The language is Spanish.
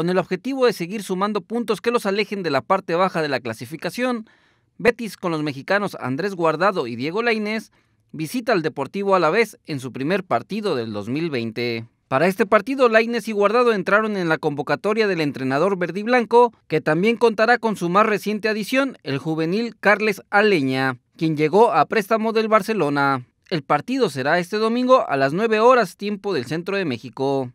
Con el objetivo de seguir sumando puntos que los alejen de la parte baja de la clasificación, Betis con los mexicanos Andrés Guardado y Diego Lainez visita al Deportivo a la vez en su primer partido del 2020. Para este partido, Lainez y Guardado entraron en la convocatoria del entrenador verdiblanco, blanco, que también contará con su más reciente adición, el juvenil Carles Aleña, quien llegó a préstamo del Barcelona. El partido será este domingo a las 9 horas tiempo del centro de México.